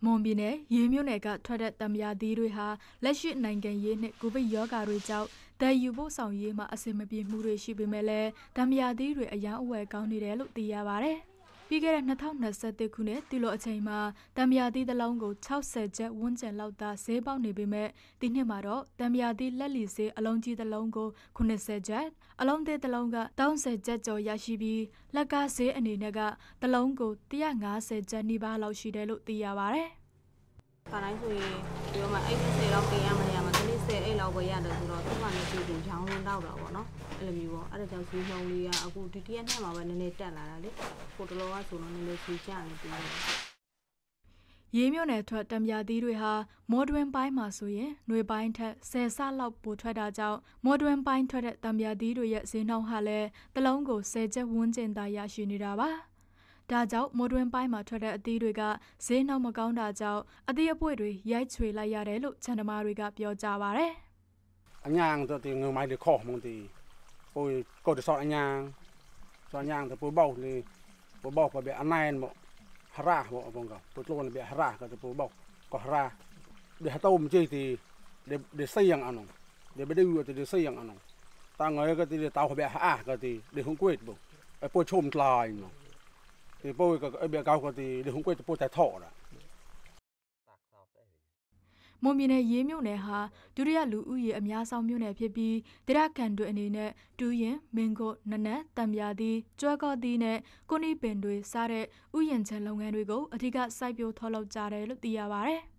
။မွန်ပြည်နယ်ရေးမြို့နယ်ကထွက်တဲ့တံမြာသီးတွေဟာလက်ရှိနိုင်ငံရေးနဲ့ကိုဗစ်ရောဂါတွေကြောင့်တည်ယူဖို့ဆောင်ရေးမှာအဆင်မပြေမှုတွေရှိပေမဲ့လည်းတံမြာသီးတွေအများအဝယ်ကောင်းနေတယ်လို့သိရပါဗျ။ပြီးခဲ့တဲ့2021ခုနှစ်ဒီလိုအချိန်မှာတံမြာသီးတစ်လုံးကို60ကျပ်ဝန်းကျင်လောက်သာဈေးပေါက်နေပေမဲ့ဒီနှစ်မှာတော့တံမြာသီးလက်လီဈေးအလုံးကြီးတစ်လုံးကို90ကျပ်အလုံးသေးတစ်လုံးက30ကျပ်ကျော်ရရှိပြီးလက်ကားဈေးအနေနဲ့ကတစ်လုံးကို150ကျပ်နီးပါးလောက်ရှိတယ်လို့သိရပါဗျာ။ခါတိုင်းဆိုရင်ဒီမှာ80လောက်တင်ရမှရမှာ10အိတ်လောက်ပဲရတယ်ဆိုတော့သူကလည်းသူ့ကိုရောင်းလုံးတော့တာပေါ့နော်အဲ့လိုမျိုးပေါ့အဲ့ဒါကြောင့်ဈေးနှုန်းလေးကအခုဒီတရက်နဲ့မှပဲနည်းနည်းတက်လာတာလေကိုတလောကဆိုတော့နည်းနည်းဈေးကျနေပြီရေးမြုံနယ်ထွက်တံပြာသီးတွေဟာမော်ဒန်ပိုင်းမှာဆိုရင်ຫນွေပိုင်းထက်ဆယ်ဆလောက်ပိုထွက်တာကြောင့်မော်ဒန်ပိုင်းထွက်တဲ့တံပြာသီးတွေရဲ့ဈေးနှုန်းဟာလည်းတစ်လုံးကို10ကျပ်ဝန်းကျင်သာရရှိနေတာပါ။ဒါကြောင့်မိုးတွင်းပိုင်းမှာထွက်တဲ့အသီးတွေကဈေးနှောက်မကောင်းတာကြောင့်အသီးအပွေတွေရိုက်ချွေလိုက်ရတယ်လို့ချန်သမားတွေကပြောကြပါဗျ။အညာန်တော့တင်ငုံမိုင်းတွေခေါ်မှုန်တီပိုကိုတဆော့အညာန်ဆော့အညာန်တော့ပိုဘောက်လေပိုဘောက်ပဲအနိုင်မို့ဟရာမို့အပေါင်းကပိုတလုံးပဲဟရာကတော့ပိုဘောက်ก็ราเดี๋ยวต้มเจตีเดี๋ยวเดี๋ยวใส่ยังอันนงเดี๋ยวไม่ได้อยู่แต่เดี๋ยวใส่ยังอันนงตาเงยก็ตีเดี๋ยวตาเขาแบบอ่ะก็ตีเดี๋ยวหงกวยบุไอ้พวกชมลายเนาะ thì bôi cái bè cao thì để không quên bôi tài thọ đó မွန်ပြည်နယ်ရေးမြို့နယ်ဟာဒုတိယလူဦးရေအများဆုံးမြို့နယ်ဖြစ်ပြီးတရခန်တွေအနေနဲ့တူရင်မင်းကိုနနက်တံပြာသည်ကျွဲကော့သည်နဲ့ကုနိပင်တွေစတဲ့ဥယျာဉ်ချက်လုပ်ငန်းတွေကိုအထူးစိုက်ပျိုးထုတ်လုပ်ကြတယ်လို့သိရပါဗျ။